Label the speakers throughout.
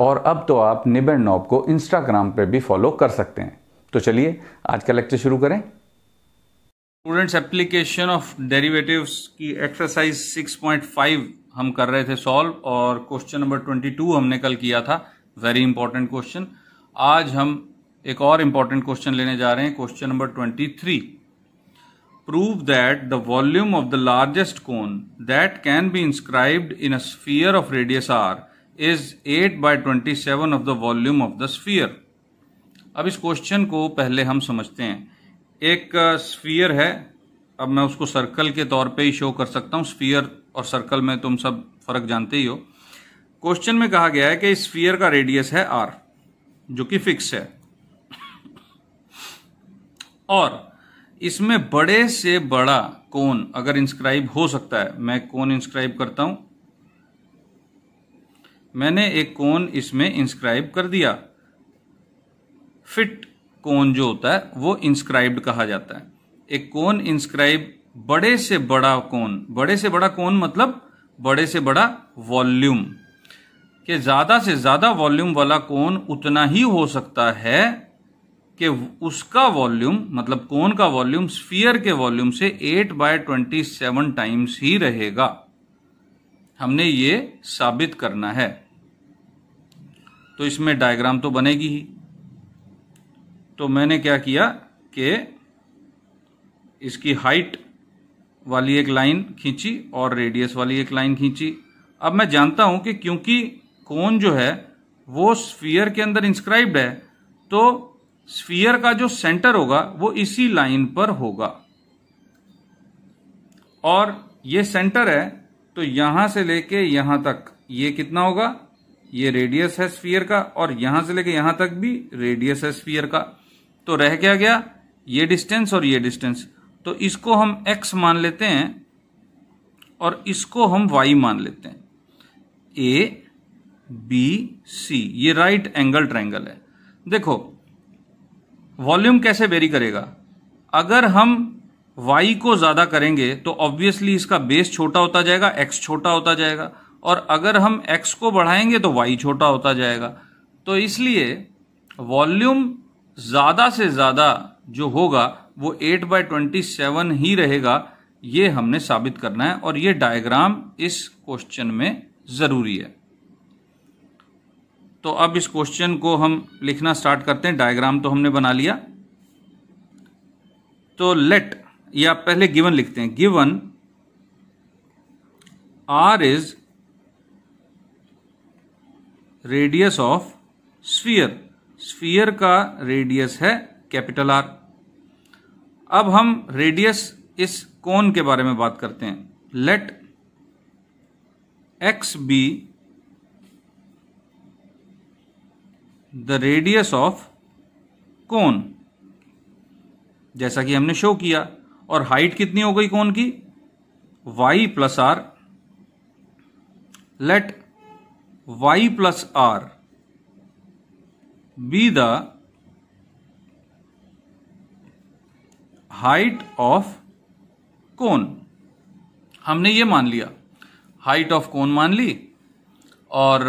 Speaker 1: और अब तो आप निब नॉब को इंस्टाग्राम पर भी फॉलो कर सकते हैं तो चलिए आज का लेक्चर शुरू करें स्टूडेंट्स एप्लीकेशन ऑफ डेरिवेटिव्स की एक्सरसाइज 6.5 हम कर रहे थे सॉल्व और क्वेश्चन नंबर 22 हमने कल किया था वेरी इंपॉर्टेंट क्वेश्चन आज हम एक और इंपॉर्टेंट क्वेश्चन लेने जा रहे हैं question number 23 prove that the volume of the largest cone that can be inscribed in a sphere of radius r is 8 by 27 of the volume of the sphere अब इस क्वेश्चन को पहले हम समझते हैं एक स्फीयर uh, है अब मैं उसको सर्कल के तौर पे ही शो कर सकता हूँ स्फीयर और सर्कल में तुम सब फर्क जानते ही हो क्वेश्चन में कहा गया है कि स्फीयर का रेडियस है आर जो कि फिक्स है और इसमें बड़े से बड़ा कोन अगर इंस्क्राइब हो सकता है मैं कोन इंस्क्राइब करता हूं मैंने एक कोन इसमें इंस्क्राइब कर दिया फिट कोन जो होता है वो इंस्क्राइब्ड कहा जाता है एक कोन इंस्क्राइब बड़े से बड़ा कोन बड़े से बड़ा कोन मतलब बड़े से बड़ा वॉल्यूम कि ज्यादा से ज्यादा वॉल्यूम वाला कोन उतना ही हो सकता है कि उसका वॉल्यूम मतलब कोन का वॉल्यूम स्फीयर के वॉल्यूम से 8 बाय ट्वेंटी टाइम्स ही रहेगा हमने ये साबित करना है तो इसमें डायग्राम तो बनेगी ही तो मैंने क्या किया कि इसकी हाइट वाली एक लाइन खींची और रेडियस वाली एक लाइन खींची अब मैं जानता हूं कि क्योंकि कोन जो है वो स्फीयर के अंदर इंस्क्राइब्ड है तो स्फीयर का जो सेंटर होगा वो इसी लाइन पर होगा और ये सेंटर है तो यहां से लेके यहां तक ये कितना होगा ये रेडियस है स्फीयर का और यहां से लेके यहां तक भी रेडियस है स्फीयर का तो रह क्या गया ये डिस्टेंस और ये डिस्टेंस तो इसको हम एक्स मान लेते हैं और इसको हम वाई मान लेते हैं ए बी सी ये राइट एंगल ट्रैंगल है देखो वॉल्यूम कैसे वेरी करेगा अगर हम y को ज़्यादा करेंगे तो ऑब्वियसली इसका बेस छोटा होता जाएगा x छोटा होता जाएगा और अगर हम x को बढ़ाएंगे तो y छोटा होता जाएगा तो इसलिए वॉल्यूम ज़्यादा से ज़्यादा जो होगा वो 8 बाय ट्वेंटी सेवन ही रहेगा ये हमने साबित करना है और ये डायग्राम इस क्वेश्चन में ज़रूरी है तो अब इस क्वेश्चन को हम लिखना स्टार्ट करते हैं डायग्राम तो हमने बना लिया तो लेट या पहले गिवन लिखते हैं given R is radius of sphere sphere का रेडियस है कैपिटल आर अब हम रेडियस इस कोन के बारे में बात करते हैं let X be the radius of cone जैसा कि हमने शो किया और हाइट कितनी हो गई कौन की Y plus R let Y plus R be the height of cone हमने ये मान लिया हाइट ऑफ कौन मान ली और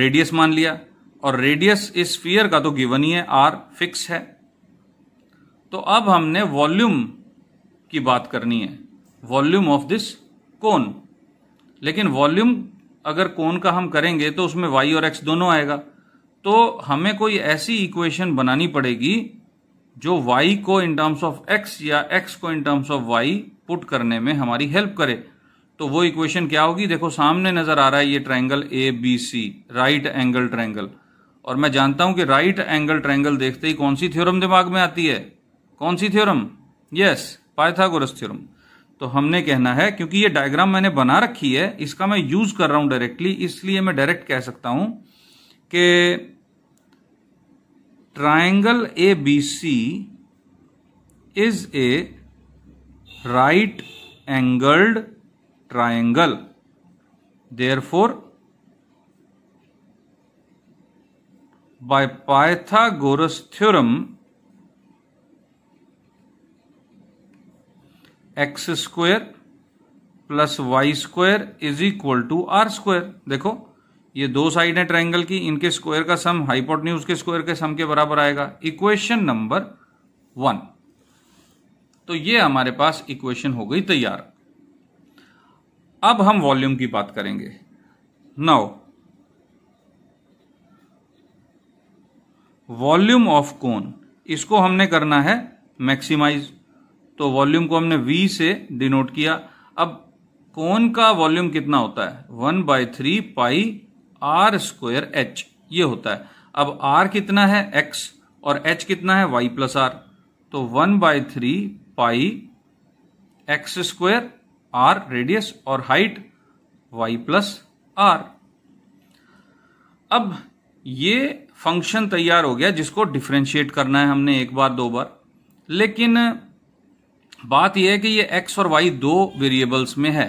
Speaker 1: रेडियस uh, uh, मान लिया और रेडियस इस फियर का तो गिवन ही है आर फिक्स है तो अब हमने वॉल्यूम की बात करनी है वॉल्यूम ऑफ दिस कोन लेकिन वॉल्यूम अगर कोन का हम करेंगे तो उसमें वाई और एक्स दोनों आएगा तो हमें कोई ऐसी इक्वेशन बनानी पड़ेगी जो वाई को इन टर्म्स ऑफ एक्स या एक्स को in terms of Y put करने में हमारी हेल्प करे तो वो इक्वेशन क्या होगी देखो सामने नजर आ रहा है ये triangle A B C right angle triangle और मैं जानता हूं कि राइट एंगल ट्रायंगल देखते ही कौन सी थ्योरम दिमाग में आती है कौन सी थ्योरम यस पाइथागोरस थ्योरम तो हमने कहना है क्योंकि ये डायग्राम मैंने बना रखी है इसका मैं यूज कर रहा हूं डायरेक्टली इसलिए मैं डायरेक्ट कह सकता हूं कि triangle A B C is a right angled triangle therefore by Pythagoras theorem X square plus Y square is equal to are square देखो ये दो साइड है ट्रायंगल की इनके स्क्वायर का सम हाइपोटन्यूज के स्क्वायर के सम के बराबर आएगा इक्वेशन नंबर वन तो ये हमारे पास इक्वेशन हो गई तैयार अब हम वॉल्यूम की बात करेंगे नाउ वॉल्यूम ऑफ कोन इसको हमने करना है मैक्सिमाइज तो वॉल्यूम को हमने वी से डिनोट किया अब कौन का वॉल्यूम कितना होता है one by three pi R square H ये होता है अब आर कितना है एक्स और एच कितना है वाई प्लस आर तो one by three pi X square R radius और हाइट वाई प्लस आर अब ये फंक्शन तैयार हो गया जिसको डिफ्रेंशिएट करना है हमने एक बार दो बार लेकिन बात यह है कि ये एक्स और वाई दो वेरिएबल्स में है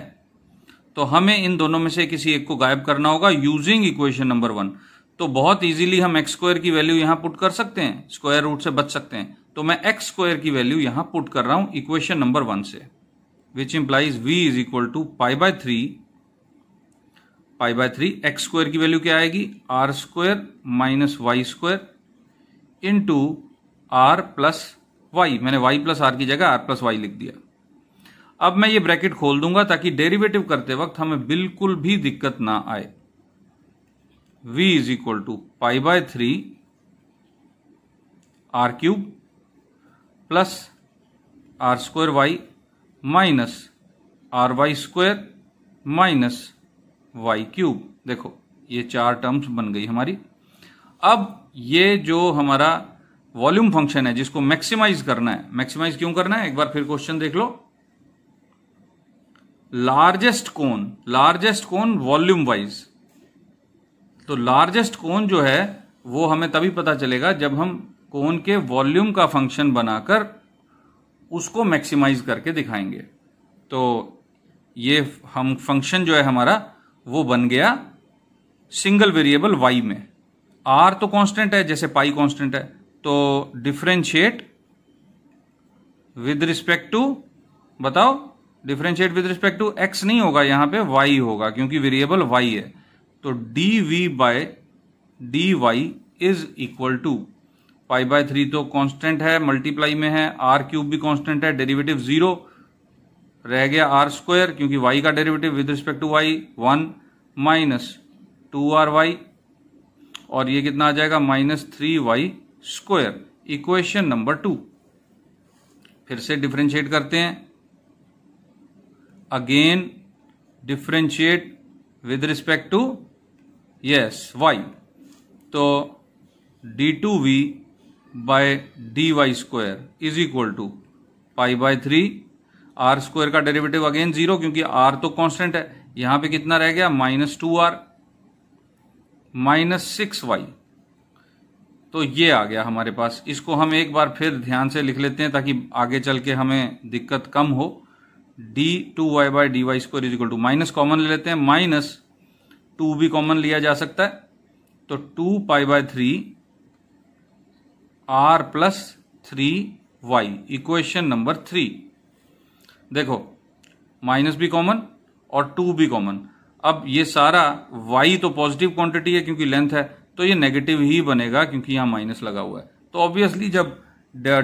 Speaker 1: तो हमें इन दोनों में से किसी एक को गायब करना होगा यूजिंग इक्वेशन नंबर वन तो बहुत इजीली हम एक्स स्क्वायर की वैल्यू यहां पुट कर सकते हैं स्क्वायर रूट से बच सकते हैं तो मैं एक्स स्क्वायर की वैल्यू यहां पुट कर रहा हूं इक्वेशन नंबर वन से which implies V is equal to pi by three pi by three X square की वैल्यू क्या आएगी R square minus Y square into R plus Y मैंने वाई प्लस आर की जगह आर प्लस वाई लिख दिया अब मैं ये ब्रैकेट खोल दूंगा ताकि डेरिवेटिव करते वक्त हमें बिल्कुल भी दिक्कत ना आए v is equal to pi by three R cube plus are square Y minus R Y square minus Y cube देखो ये चार टर्म्स बन गई हमारी अब ये जो हमारा वॉल्यूम फंक्शन है जिसको मैक्सिमाइज करना है मैक्सिमाइज क्यों करना है एक बार फिर क्वेश्चन देख लो largest cone largest cone volume wise तो लार्जेस्ट कोन जो है वो हमें तभी पता चलेगा जब हम कोन के वॉल्यूम का फंक्शन बनाकर उसको मैक्सिमाइज करके दिखाएंगे तो ये हम फंक्शन जो है हमारा वो बन गया सिंगल वेरिएबल वाई में आर तो कांस्टेंट है जैसे पाई कांस्टेंट है तो डिफ्रेंशिएट विद रिस्पेक्ट टू बताओ differentiate with respect to X नहीं होगा यहां पे वाई होगा क्योंकि वेरिएबल वाई है तो D V by D Y is equal to pi by three तो कांस्टेंट है मल्टीप्लाई में है आर क्यूब भी कांस्टेंट है डेरिवेटिव जीरो रह गया आर स्क्वायर क्योंकि वाई का derivative with respect to Y one minus two R Y और ये कितना आ जाएगा minus three Y square equation number two फिर से डिफ्रेंशिएट करते हैं again differentiate with respect to yes Y तो d two V by D Y square is equal to pi by three are square का डेरिवेटिव अगेन जीरो क्योंकि R तो constant है यहां पे कितना रह गया minus two R minus six Y तो ये आ गया हमारे पास इसको हम एक बार फिर ध्यान से लिख लेते हैं ताकि आगे चल के हमें दिक्कत कम हो D two Y by D Y square equal to minus common ले लेते हैं माइनस टू भी कॉमन लिया जा सकता है तो two pi by three are plus three Y equation number three देखो माइनस भी कॉमन और टू भी कॉमन अब ये सारा वाई तो पॉजिटिव क्वांटिटी है क्योंकि लेंथ है तो ये नेगेटिव ही बनेगा क्योंकि यहाँ माइनस लगा हुआ है तो ऑब्वियसली जब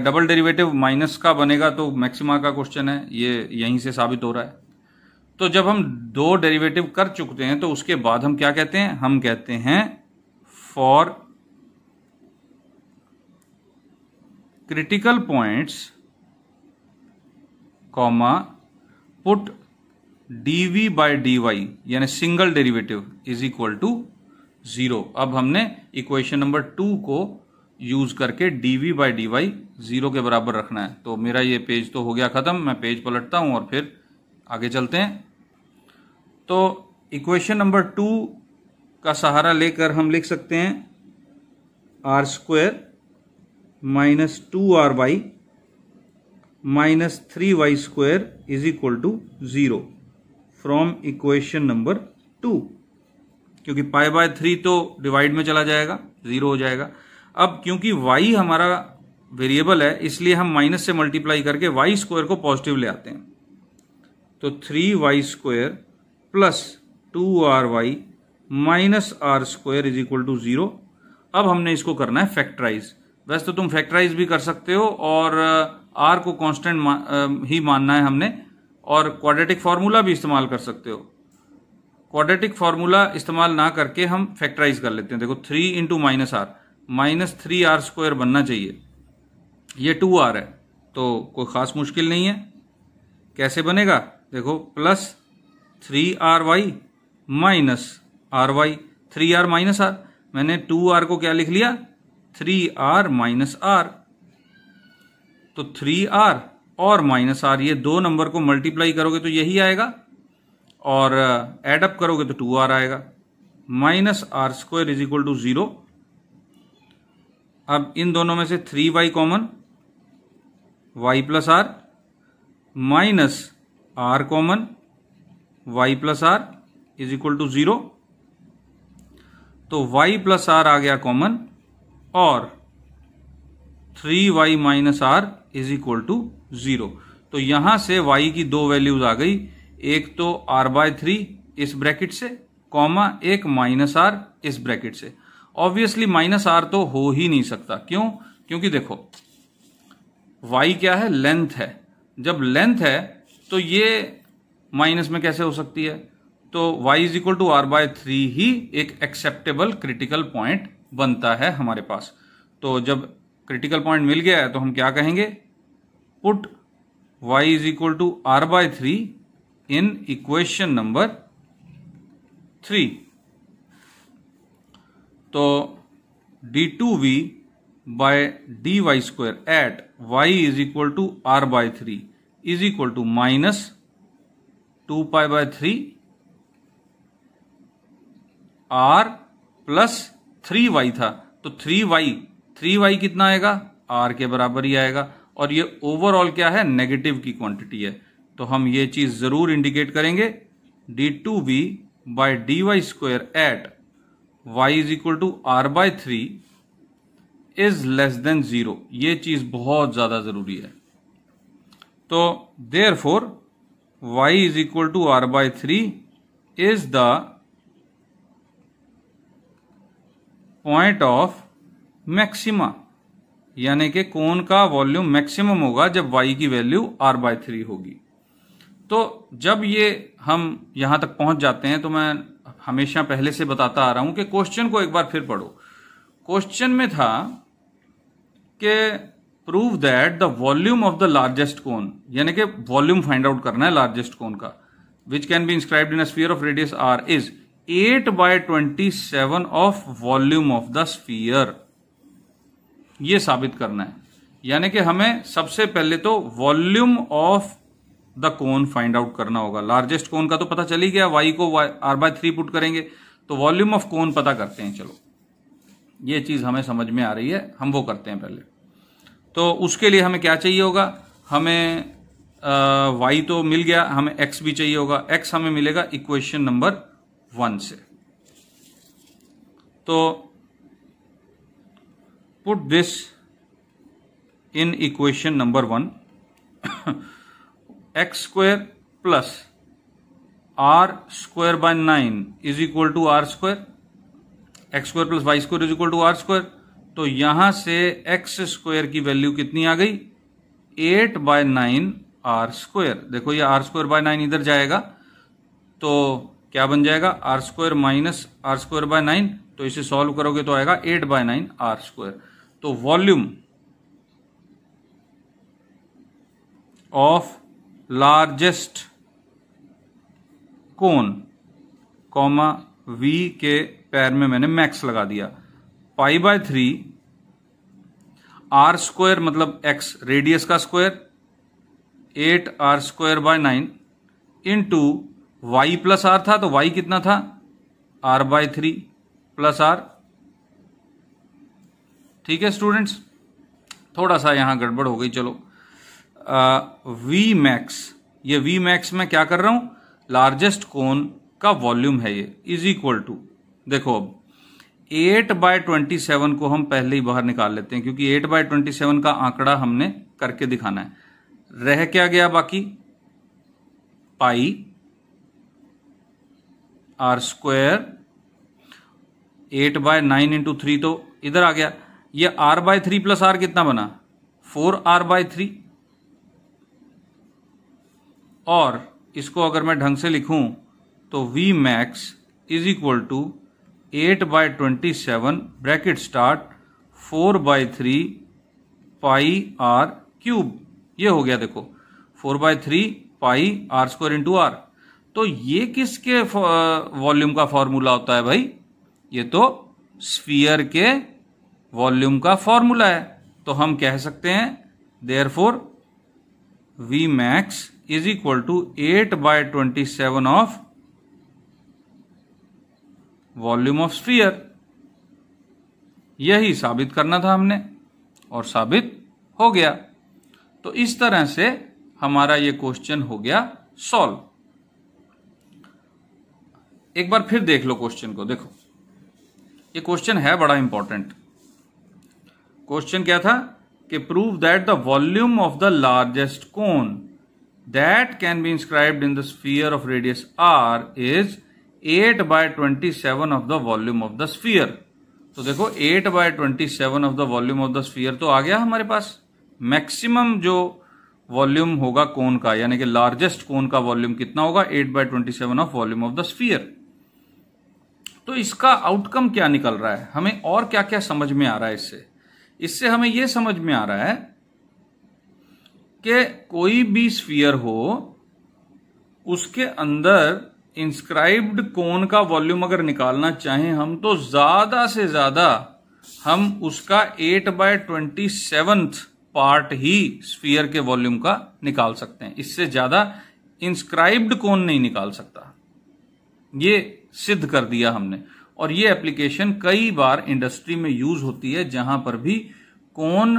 Speaker 1: डबल डेरिवेटिव माइनस का बनेगा तो मैक्सिमा का क्वेश्चन है ये यहीं से साबित हो रहा है तो जब हम दो डेरिवेटिव कर चुके हैं तो उसके बाद हम क्या कहते हैं हम कहते हैं for critical points comma put D V by D Y यानी single derivative is equal to zero अब हमने इक्वेशन नंबर टू को यूज करके D V by D Y zero के बराबर रखना है तो मेरा ये पेज तो हो गया खत्म मैं पेज पलटता हूं और फिर आगे चलते हैं तो इक्वेशन नंबर टू का सहारा लेकर हम लिख सकते हैं R square minus two R Y minus three Y square is equal to zero from equation number two क्योंकि पाई बाय थ्री तो डिवाइड में चला जाएगा जीरो हो जाएगा अब क्योंकि वाई हमारा वेरिएबल है इसलिए हम माइनस से मल्टीप्लाई करके वाई स्क्वायर को पॉजिटिव ले आते हैं तो three Y square plus two R Y minus are square is equal to zero अब हमने इसको करना है फैक्टराइज वैसे तो तुम फैक्टराइज भी कर सकते हो और आर को कांस्टेंट मा, ही मानना है हमने और क्वाड्रेटिक फार्मूला भी इस्तेमाल कर सकते हो क्वाड्रेटिक फार्मूला इस्तेमाल ना करके हम फैक्टराइज कर लेते हैं देखो three into minus R minus three are square बनना चाहिए ये टू आर है तो कोई ख़ास मुश्किल नहीं है कैसे बनेगा देखो plus three R Y minus R Y three R minus R मैंने टू आर को क्या लिख लिया थ्री आर माइनस आर तो थ्री आर और माइनस आर ये दो नंबर को मल्टीप्लाई करोगे तो यही आएगा और एड uh, अप करोगे तो टू आर आएगा minus are square is equal to zero अब इन दोनों में से three Y common Y plus R minus R common Y plus R is equal to zero तो वाई प्लस आर आ गया कॉमन और three Y minus R is equal to zero तो यहां से वाई की दो वैल्यूज आ गई एक तो आर बाय थ्री इस ब्रैकेट से कॉमा एक माइनस आर इस ब्रैकेट से ऑब्वियसली माइनस आर तो हो ही नहीं सकता क्यों क्योंकि देखो वाई क्या है लेंथ है जब लेंथ है तो ये माइनस में कैसे हो सकती है तो y is equal to r by three ही एक एक्सेप्टेबल क्रिटिकल पॉइंट बनता है हमारे पास तो जब क्रिटिकल पॉइंट मिल गया है तो हम क्या कहेंगे put y is equal to r by three in equation number three तो d two V by D Y square at y is equal to r by three is equal to minus two pi by three are plus three y था तो three Y three Y कितना आएगा are के बराबर ही आएगा और ये overall क्या है नेगेटिव की क्वांटिटी है तो हम ये चीज़ ज़रूर इंडिकेट करेंगे d two V by D Y square at y is equal to r by three is less than zero ये चीज़ बहुत ज़्यादा ज़रूरी है तो therefore y is equal to r by three is the point of maxima यानी कि कौन का वॉल्यूम मैक्सिमम होगा जब y की वैल्यू r बाय थ्री होगी तो जब ये हम यहां तक पहुंच जाते हैं तो मैं हमेशा पहले से बताता आ रहा हूं कि क्वेश्चन को एक बार फिर पढ़ो क्वेश्चन में था कि prove that the volume of the largest cone यानी कि वॉल्यूम फाइंड आउट करना है लार्जेस्ट कोन का which can be inscribe in sphere of radius r is eight by twenty seven of volume of the sphere यह साबित करना है यानी कि हमें सबसे पहले तो volume of the cone find out करना होगा लार्जेस्ट कोन का तो पता चल ही गया वाई को आर बाय थ्री पुट करेंगे तो वॉल्यूम ऑफ कोन पता करते हैं चलो ये चीज हमें समझ में आ रही है हम वो करते हैं पहले तो उसके लिए हमें क्या चाहिए होगा हमें वाई तो मिल गया हमें एक्स भी चाहिए होगा एक्स हमें मिलेगा इक्वेशन नंबर वन से तो put this in equation number one x square plus are square by nine is equal to are square x square plus Y square is equal to are square तो यहां से x square की value कितनी आ गई eight by nine r square देखो ये are square by nine इधर जाएगा तो क्या बन जाएगा r square minus are square by nine तो इसे सॉल्व करोगे तो आएगा eight by nine r square तो volume of largest cone comma V के पैर में मैंने मैक्स लगा दिया pi by three are square मतलब एक्स रेडियस का square eight r square by nine into y plus r था तो वाई कितना था r by three plus r ठीक है स्टूडेंट्स थोड़ा सा यहां गड़बड़ हो गई चलो वी मैक्स ये वी मैक्स में क्या कर रहा हूं लार्जेस्ट कोन का वॉल्यूम है ये इज इक्वल टू देखो अब एट बाय ट्वेंटी सेवन को हम पहले ही बाहर निकाल लेते हैं क्योंकि एट बाय ट्वेंटी सेवन का आंकड़ा हमने करके दिखाना है रह क्या गया बाकी pi r square eight by nine into three तो इधर आ गया ये r by three plus r कितना बना फोर आर बाय थ्री और इसको अगर मैं ढंग से लिखूं तो V max is equal to eight by twenty seven bracket start four by three pi r cube ये हो गया देखो four by three pi r square into r तो ये किसके वॉल्यूम का फॉर्मूला होता है भाई ये तो स्फीयर के वॉल्यूम का फॉर्मूला है तो हम कह सकते हैं therefore V max is equal to 8 by 27 of volume of sphere यही साबित करना था हमने और साबित हो गया तो इस तरह से हमारा ये क्वेश्चन हो गया सॉल्व एक बार फिर देख लो क्वेश्चन को देखो ये क्वेश्चन है बड़ा इंपॉर्टेंट क्वेश्चन क्या था कि prove that the volume of the largest cone that can be inscribed in the sphere of radius r is 8 by 27 of the volume of the sphere तो देखो 8 by 27 of the volume of the sphere तो आ गया हमारे पास maximum जो volume होगा कोन का यानी कि लार्जेस्ट कोन का वॉल्यूम कितना होगा 8 by twenty of volume of the sphere तो इसका आउटकम क्या निकल रहा है हमें और क्या क्या समझ में आ रहा है इससे इससे हमें यह समझ में आ रहा है कि कोई भी स्फीयर हो उसके अंदर इंस्क्राइब्ड कोन का वॉल्यूम अगर निकालना चाहें हम तो ज्यादा से ज्यादा हम उसका eight by twenty seventh part ही स्फीयर के वॉल्यूम का निकाल सकते हैं इससे ज्यादा इंस्क्राइब्ड कोन नहीं निकाल सकता ये सिद्ध कर दिया हमने और ये एप्लीकेशन कई बार इंडस्ट्री में यूज होती है जहां पर भी कोन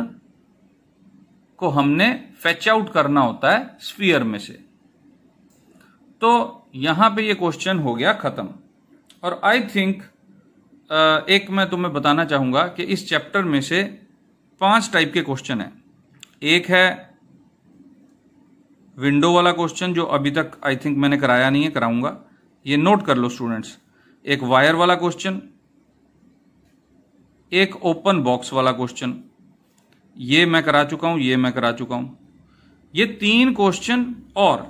Speaker 1: को हमने फेच आउट करना होता है स्फीयर में से तो यहां पे ये क्वेश्चन हो गया खत्म और आई थिंक एक मैं तुम्हें बताना चाहूंगा कि इस चैप्टर में से पांच टाइप के क्वेश्चन हैं एक है विंडो वाला क्वेश्चन जो अभी तक आई थिंक मैंने कराया नहीं है कराऊंगा ये नोट कर लो स्टूडेंट्स एक वायर वाला क्वेश्चन एक ओपन बॉक्स वाला क्वेश्चन ये मैं करा चुका हूं ये मैं करा चुका हूं ये तीन क्वेश्चन और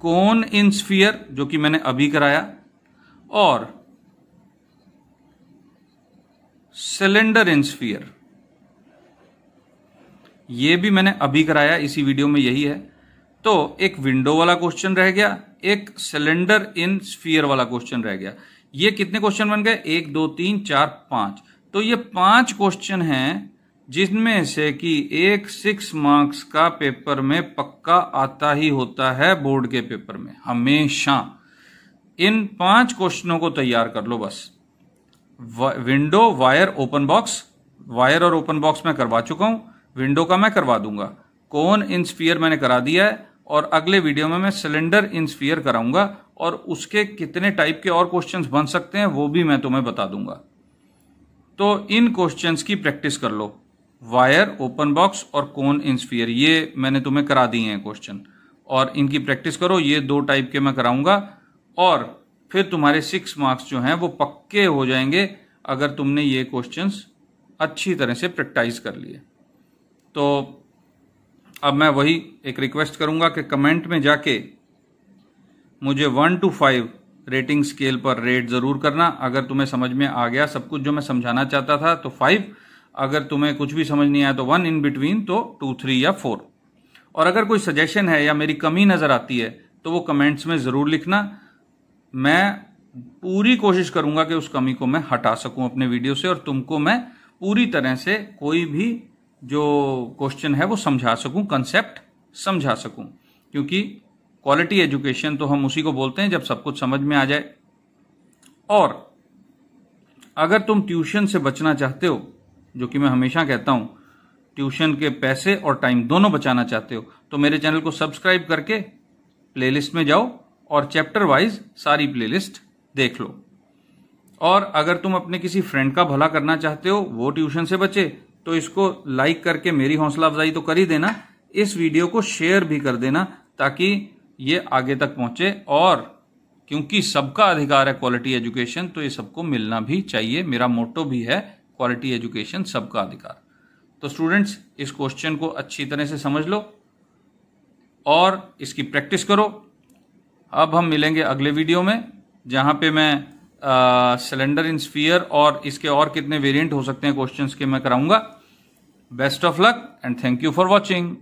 Speaker 1: कौन इन स्फीयर जो कि मैंने अभी कराया और सिलेंडर इन स्फीयर ये भी मैंने अभी कराया इसी वीडियो में यही है तो एक विंडो वाला क्वेश्चन रह गया एक सिलेंडर इन स्फीयर वाला क्वेश्चन रह गया ये कितने क्वेश्चन बन गए एक दो तीन चार पांच तो ये पांच क्वेश्चन हैं जिसमें से कि एक सिक्स मार्क्स का पेपर में पक्का आता ही होता है बोर्ड के पेपर में हमेशा इन पांच क्वेश्चनों को तैयार कर लो बस window wire open box wire और ओपन बॉक्स में करवा चुका हूं विंडो का मैं करवा दूंगा कौन इन स्पीयर मैंने करा दिया है और अगले वीडियो में मैं सिलेंडर इन स्पीयर कराऊंगा और उसके कितने टाइप के और क्वेश्चंस बन सकते हैं वो भी मैं तुम्हें बता दूंगा तो इन क्वेश्चंस की प्रैक्टिस कर लो वायर ओपन बॉक्स और कोन इन स्फीयर ये मैंने तुम्हें करा दिए हैं क्वेश्चन और इनकी प्रैक्टिस करो ये दो टाइप के मैं कराऊंगा और फिर तुम्हारे सिक्स मार्क्स जो हैं वो पक्के हो जाएंगे अगर तुमने ये क्वेश्चंस अच्छी तरह से प्रैक्टाइज कर लिए तो अब मैं वही एक रिक्वेस्ट करूंगा कि कमेंट में जाके मुझे one to five rating scale पर रेट जरूर करना अगर तुम्हें समझ में आ गया सब कुछ जो मैं समझाना चाहता था तो फाइव अगर तुम्हें कुछ भी समझ नहीं आया तो वन इन बिटवीन तो टू थ्री या फोर और अगर कोई सजेशन है या मेरी कमी नज़र आती है तो वो कमेंट्स में ज़रूर लिखना मैं पूरी कोशिश करूंगा कि उस कमी को मैं हटा सकूं अपने वीडियो से और तुमको मैं पूरी तरह से कोई भी जो क्वेश्चन है वो समझा सकूं कंसेप्ट समझा सकूं क्योंकि क्वालिटी एजुकेशन तो हम उसी को बोलते हैं जब सब कुछ समझ में आ जाए और अगर तुम ट्यूशन से बचना चाहते हो जो कि मैं हमेशा कहता हूं ट्यूशन के पैसे और टाइम दोनों बचाना चाहते हो तो मेरे चैनल को सब्सक्राइब करके प्लेलिस्ट में जाओ और चैप्टर वाइज सारी प्लेलिस्ट देख लो और अगर तुम अपने किसी फ्रेंड का भला करना चाहते हो वो ट्यूशन से बचे तो इसको लाइक करके मेरी हौसला अफजाई तो कर ही देना इस वीडियो को शेयर भी कर देना ताकि ये आगे तक पहुंचे और क्योंकि सबका अधिकार है क्वालिटी एजुकेशन तो ये सबको मिलना भी चाहिए मेरा मोटो भी है क्वालिटी एजुकेशन सबका अधिकार तो स्टूडेंट्स इस क्वेश्चन को अच्छी तरह से समझ लो और इसकी प्रैक्टिस करो अब हम मिलेंगे अगले वीडियो में जहाँ पे मैं सिलेंडर इन स्फीयर और इसके और कितने वेरिएंट हो सकते हैं क्वेश्चंस के मैं कराऊंगा best of luck and thank you for watching